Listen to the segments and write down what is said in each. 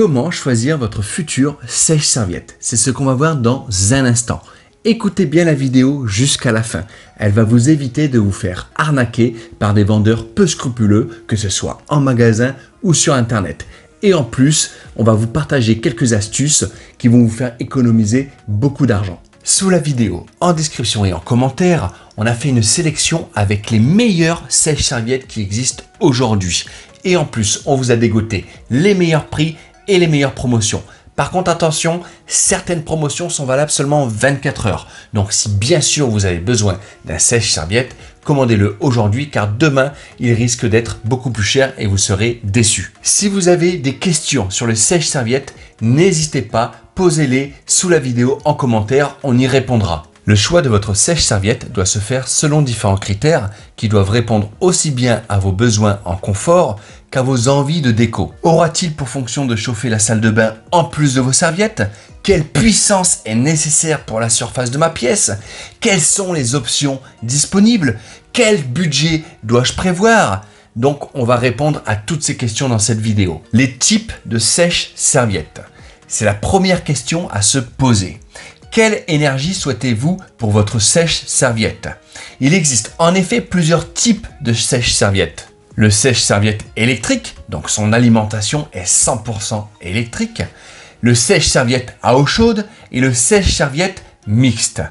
Comment choisir votre future sèche-serviette C'est ce qu'on va voir dans un instant. Écoutez bien la vidéo jusqu'à la fin. Elle va vous éviter de vous faire arnaquer par des vendeurs peu scrupuleux, que ce soit en magasin ou sur internet. Et en plus, on va vous partager quelques astuces qui vont vous faire économiser beaucoup d'argent. Sous la vidéo, en description et en commentaire, on a fait une sélection avec les meilleures sèches serviettes qui existent aujourd'hui. Et en plus, on vous a dégoté les meilleurs prix et les meilleures promotions. Par contre, attention, certaines promotions sont valables seulement 24 heures. Donc si bien sûr vous avez besoin d'un sèche-serviette, commandez-le aujourd'hui car demain, il risque d'être beaucoup plus cher et vous serez déçu. Si vous avez des questions sur le sèche-serviette, n'hésitez pas, posez-les sous la vidéo en commentaire, on y répondra. Le choix de votre sèche-serviette doit se faire selon différents critères qui doivent répondre aussi bien à vos besoins en confort qu'à vos envies de déco. Aura-t-il pour fonction de chauffer la salle de bain en plus de vos serviettes Quelle puissance est nécessaire pour la surface de ma pièce Quelles sont les options disponibles Quel budget dois-je prévoir donc on va répondre à toutes ces questions dans cette vidéo. Les types de sèche serviette C'est la première question à se poser. Quelle énergie souhaitez-vous pour votre sèche-serviette Il existe en effet plusieurs types de sèche-serviette. Le sèche-serviette électrique, donc son alimentation est 100% électrique. Le sèche-serviette à eau chaude et le sèche-serviette mixte.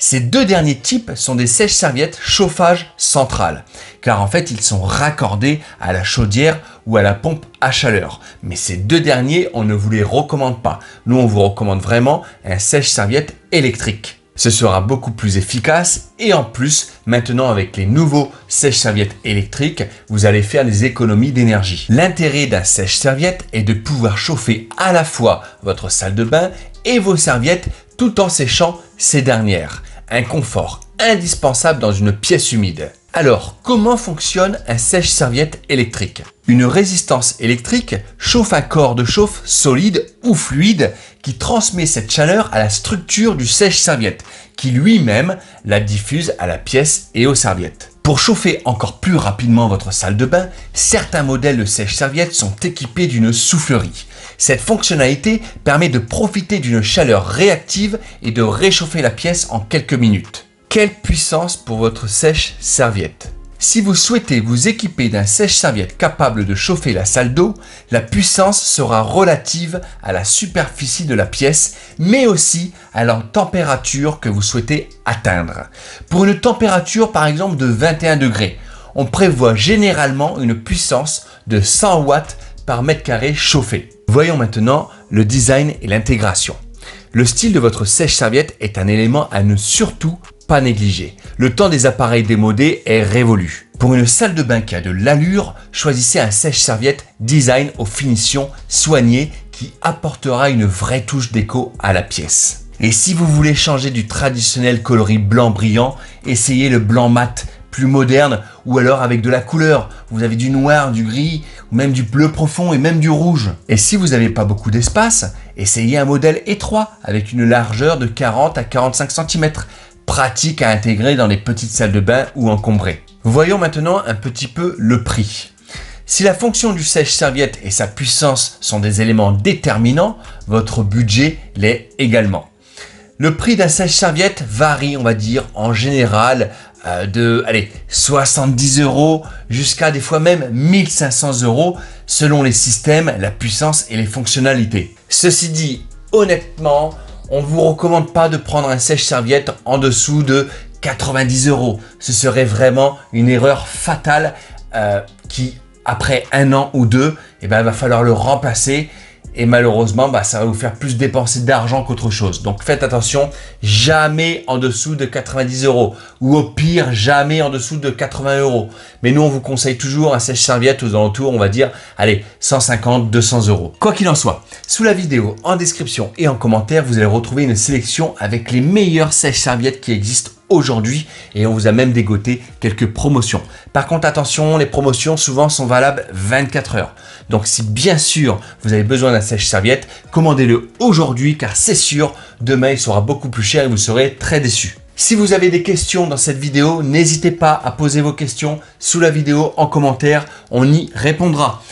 Ces deux derniers types sont des sèches-serviettes chauffage central, car en fait ils sont raccordés à la chaudière ou à la pompe à chaleur. Mais ces deux derniers, on ne vous les recommande pas. Nous, on vous recommande vraiment un sèche-serviette électrique. Ce sera beaucoup plus efficace et en plus, maintenant avec les nouveaux sèches serviettes électriques, vous allez faire des économies d'énergie. L'intérêt d'un sèche-serviette est de pouvoir chauffer à la fois votre salle de bain et vos serviettes tout en séchant ces dernières un confort indispensable dans une pièce humide. Alors, comment fonctionne un sèche-serviette électrique Une résistance électrique chauffe un corps de chauffe solide ou fluide qui transmet cette chaleur à la structure du sèche-serviette, qui lui-même la diffuse à la pièce et aux serviettes. Pour chauffer encore plus rapidement votre salle de bain, certains modèles de sèche serviette sont équipés d'une soufflerie. Cette fonctionnalité permet de profiter d'une chaleur réactive et de réchauffer la pièce en quelques minutes. Quelle puissance pour votre sèche-serviette si vous souhaitez vous équiper d'un sèche-serviette capable de chauffer la salle d'eau, la puissance sera relative à la superficie de la pièce, mais aussi à la température que vous souhaitez atteindre. Pour une température par exemple de 21 degrés, on prévoit généralement une puissance de 100 watts par mètre carré chauffé. Voyons maintenant le design et l'intégration. Le style de votre sèche-serviette est un élément à ne surtout pas négliger. Le temps des appareils démodés est révolu. Pour une salle de bain qui a de l'allure, choisissez un sèche-serviette design aux finitions soignées qui apportera une vraie touche déco à la pièce. Et si vous voulez changer du traditionnel coloris blanc brillant, essayez le blanc mat plus moderne ou alors avec de la couleur. Vous avez du noir, du gris, ou même du bleu profond et même du rouge. Et si vous n'avez pas beaucoup d'espace, essayez un modèle étroit avec une largeur de 40 à 45 cm pratique à intégrer dans les petites salles de bain ou encombrées. Voyons maintenant un petit peu le prix. Si la fonction du sèche-serviette et sa puissance sont des éléments déterminants, votre budget l'est également. Le prix d'un sèche-serviette varie, on va dire, en général euh, de allez, 70 euros jusqu'à des fois même 1500 euros selon les systèmes, la puissance et les fonctionnalités. Ceci dit, honnêtement, on ne vous recommande pas de prendre un sèche-serviette en dessous de 90 euros. Ce serait vraiment une erreur fatale euh, qui, après un an ou deux, eh ben, va falloir le remplacer et malheureusement, bah, ça va vous faire plus dépenser d'argent qu'autre chose. Donc faites attention, jamais en dessous de 90 euros. Ou au pire, jamais en dessous de 80 euros. Mais nous, on vous conseille toujours un sèche-serviette aux alentours, on va dire, allez, 150, 200 euros. Quoi qu'il en soit, sous la vidéo, en description et en commentaire, vous allez retrouver une sélection avec les meilleurs sèches-serviettes qui existent aujourd'hui et on vous a même dégoté quelques promotions. Par contre, attention, les promotions souvent sont valables 24 heures. Donc si bien sûr vous avez besoin d'un sèche-serviette, commandez-le aujourd'hui car c'est sûr, demain il sera beaucoup plus cher et vous serez très déçu. Si vous avez des questions dans cette vidéo, n'hésitez pas à poser vos questions sous la vidéo en commentaire, on y répondra.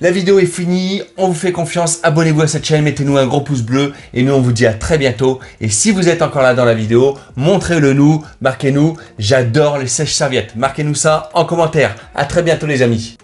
La vidéo est finie, on vous fait confiance, abonnez-vous à cette chaîne, mettez-nous un gros pouce bleu et nous on vous dit à très bientôt. Et si vous êtes encore là dans la vidéo, montrez-le nous, marquez-nous, j'adore les sèches-serviettes, marquez-nous ça en commentaire. À très bientôt les amis.